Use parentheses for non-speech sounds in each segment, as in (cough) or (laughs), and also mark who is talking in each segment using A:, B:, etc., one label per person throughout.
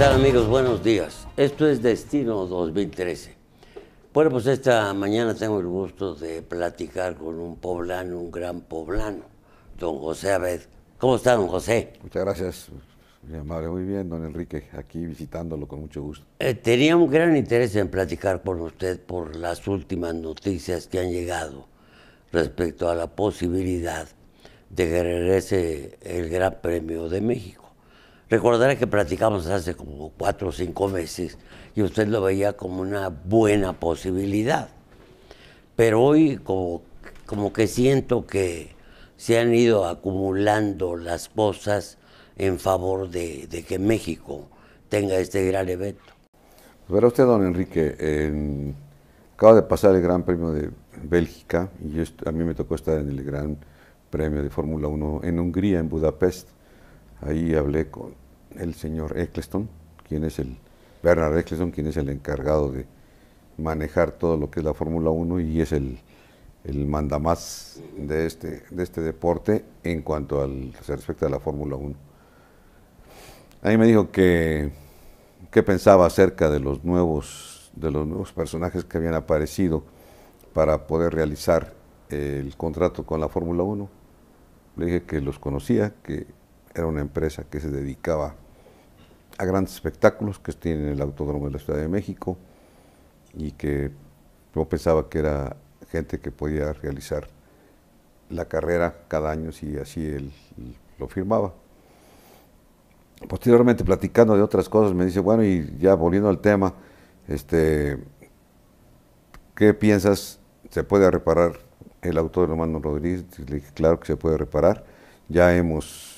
A: tal amigos? Buenos días. Esto es Destino 2013. Bueno, pues esta mañana tengo el gusto de platicar con un poblano, un gran poblano, don José Abed. ¿Cómo está, don
B: José? Muchas gracias, mi amable. Muy bien, don Enrique, aquí visitándolo con mucho gusto. Eh, tenía
A: un gran interés en platicar con usted por las últimas noticias que han llegado respecto a la posibilidad de que el Gran Premio de México. Recordaré que platicamos hace como cuatro o cinco meses y usted lo veía como una buena posibilidad. Pero hoy como, como que siento que se han ido acumulando las cosas en favor de, que México tenga este gran evento.
B: Verá usted, don Enrique, acaba de pasar el Gran Premio de Bélgica y a mí me tocó estar en el Gran Premio de Fórmula 1 en Hungría, en Budapest Ahí hablé con el señor Eccleston, quien es el, Bernard Eccleston, quien es el encargado de manejar todo lo que es la Fórmula 1 y es el, el mandamás de este, de este deporte en cuanto al respecto a la Fórmula 1. Ahí me dijo que, pensaba acerca de los nuevos de los nuevos personajes que habían aparecido para poder realizar el contrato con la Fórmula 1. Le dije que los conocía, que era una empresa que se dedicaba a grandes espectáculos que tienen el Autódromo de la Ciudad de México y que yo pensaba que era gente que podía realizar la carrera cada año si así él lo firmaba. Posteriormente, platicando de otras cosas, me dice, bueno, y ya volviendo al tema, este, ¿qué piensas? ¿Se puede reparar el autódromo Hermano Rodríguez? Le dije, claro que se puede reparar. Ya hemos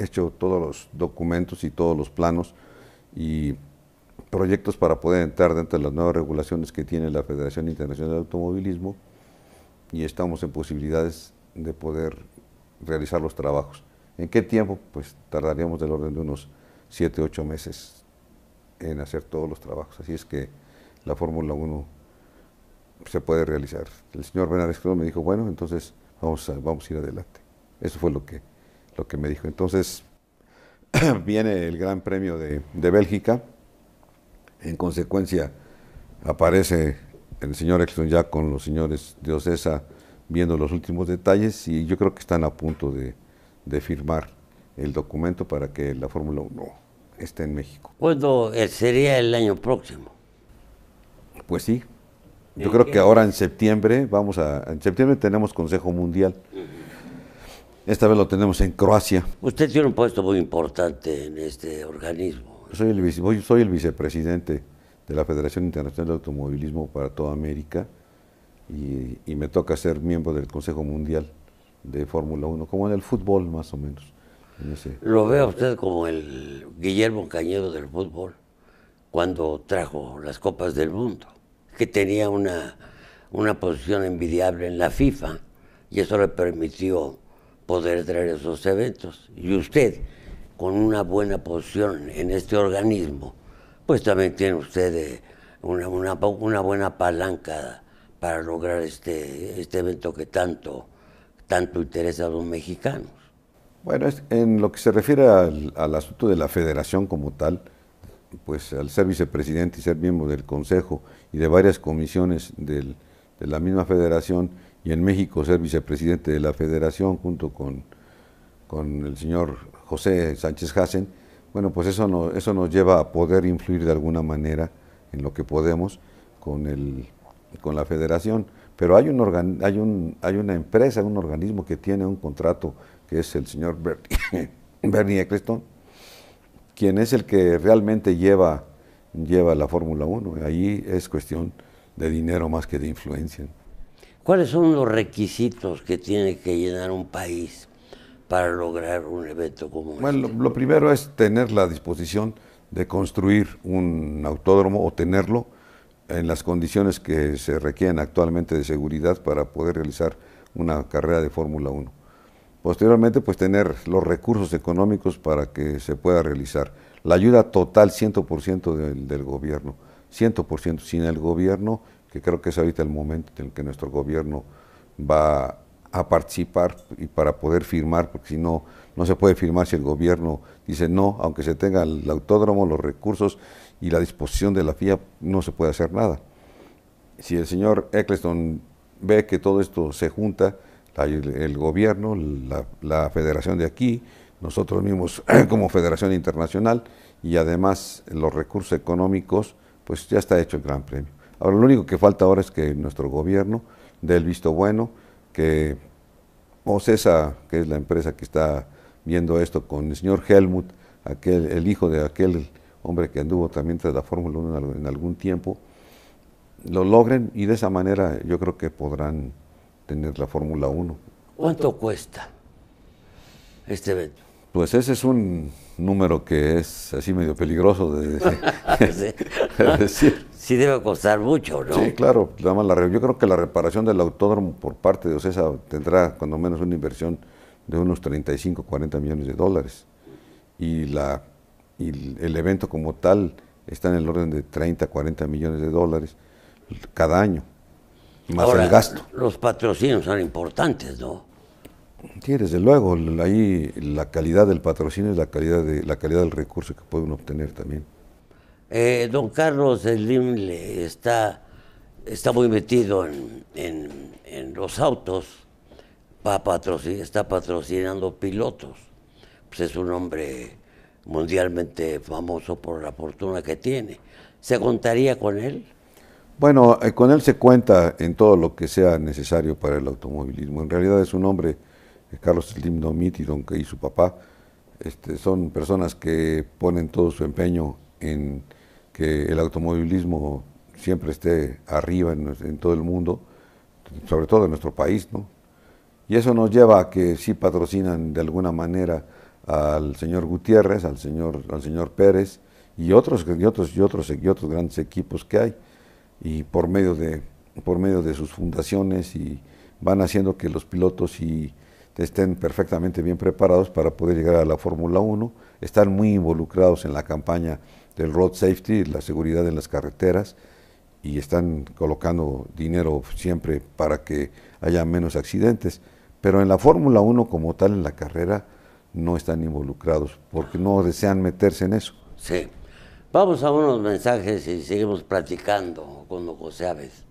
B: hecho todos los documentos y todos los planos y proyectos para poder entrar dentro de las nuevas regulaciones que tiene la Federación Internacional de Automovilismo y estamos en posibilidades de poder realizar los trabajos. ¿En qué tiempo? Pues tardaríamos del orden de unos 7, 8 meses en hacer todos los trabajos. Así es que la Fórmula 1 se puede realizar. El señor Benares me dijo, bueno, entonces vamos a, vamos a ir adelante. Eso fue lo que que me dijo. Entonces (clears throat) viene el Gran Premio de, de Bélgica, en consecuencia aparece el señor Exxon ya con los señores de Ocesa viendo los últimos detalles y yo creo que están a punto de, de firmar el documento para que la Fórmula 1 esté en México.
A: ¿Cuándo eh, sería el año próximo?
B: Pues sí. Yo creo que ahora en septiembre vamos a en septiembre tenemos Consejo Mundial. Esta vez lo tenemos en Croacia.
A: Usted tiene un puesto muy importante en este organismo.
B: Soy el, soy el vicepresidente de la Federación Internacional de Automovilismo para toda América y, me toca ser miembro del Consejo Mundial de Fórmula 1, como en el fútbol más o menos. ¿Lo
A: ve usted como el Guillermo Cañedo del fútbol cuando trajo las Copas del Mundo? Que tenía una, una posición envidiable en la FIFA y eso le permitió poder traer esos eventos. Y usted, con una buena posición en este organismo, pues también tiene usted eh, una, una, buena palanca para lograr este, este evento que tanto, tanto interesa a los mexicanos.
B: Bueno, en lo que se refiere al, al, asunto de la federación como tal, pues al ser vicepresidente y ser miembro del Consejo y de varias comisiones del, de la misma federación, y en México ser vicepresidente de la federación junto con, el señor José Sánchez Hassen, bueno, pues eso, no, eso nos lleva a poder influir de alguna manera en lo que podemos con, el, con la federación. Pero hay, un hay, un, hay una empresa, un organismo que tiene un contrato, que es el señor (coughs) Bernie, Eccleston, quien es el que realmente lleva, lleva la Fórmula 1. Ahí es cuestión de dinero más que de influencia.
A: ¿Cuáles son los requisitos que tiene que llenar un país para lograr un evento como este?
B: Bueno, lo, primero es tener la disposición de construir un autódromo o tenerlo en las condiciones que se requieren actualmente de seguridad para poder realizar una carrera de Fórmula 1. Posteriormente, pues tener los recursos económicos para que se pueda realizar. La ayuda total 100% del, del gobierno, 100%. Sin el gobierno que creo que es ahorita el momento en el que nuestro gobierno va a participar y para poder firmar, porque si no, no se puede firmar si el gobierno dice no, aunque se tenga el autódromo, los recursos y la disposición de la FIA, no se puede hacer nada. Si el señor Eccleston ve que todo esto se junta, el, gobierno, la federación de aquí, nosotros mismos (clears throat) como federación internacional y además los recursos económicos, pues ya está hecho el Gran Premio. Ahora, lo único que falta ahora es que nuestro gobierno dé el visto bueno, que OCESA, que es la empresa que está viendo esto con el señor Helmut, aquel, el hijo de aquel hombre que anduvo también tras la Fórmula 1 en algún tiempo, lo logren y de esa manera yo creo que podrán tener la Fórmula 1.
A: ¿Cuánto cuesta este evento?
B: Pues ese es un número que es así medio peligroso de (laughs) decir sí debe costar
A: mucho, ¿no? Sí,
B: claro. yo creo que la reparación del autódromo por parte de OCESA tendrá cuando menos una inversión de unos 35, 40 millones de dólares. Y, la, y el evento como tal está en el orden de 30, 40 millones de dólares cada año, más el gasto.
A: Los patrocinios son importantes, ¿no?
B: Sí, desde luego, ahí la calidad del patrocinio es la calidad, de, la calidad del recurso que pueden obtener también.
A: Eh, don Carlos Slim está, está muy metido en, los autos, va está patrocinando pilotos. Pues es un hombre mundialmente famoso por la fortuna que tiene. ¿Se contaría con él?
B: Bueno, eh, con él se cuenta en todo lo que sea necesario para el automovilismo. En realidad es un hombre, eh, Carlos Slim Domit y y su papá, este, son personas que ponen todo su empeño en que el automovilismo siempre esté arriba en, todo el mundo, sobre todo en nuestro país, ¿no? Y eso nos lleva a que sí patrocinan de alguna manera al señor Gutiérrez, al señor, al señor Pérez y otros, y otros, y otros, otros grandes equipos que hay, y por medio de, por medio de sus fundaciones y van haciendo que los pilotos y estén perfectamente bien preparados para poder llegar a la Fórmula 1, están muy involucrados en la campaña del road safety, la seguridad en las carreteras, y están colocando dinero siempre para que haya menos accidentes. Pero en la Fórmula 1 como tal, en la carrera, no están involucrados porque no desean meterse en eso. Sí.
A: Vamos a unos mensajes y seguimos platicando con José Aves.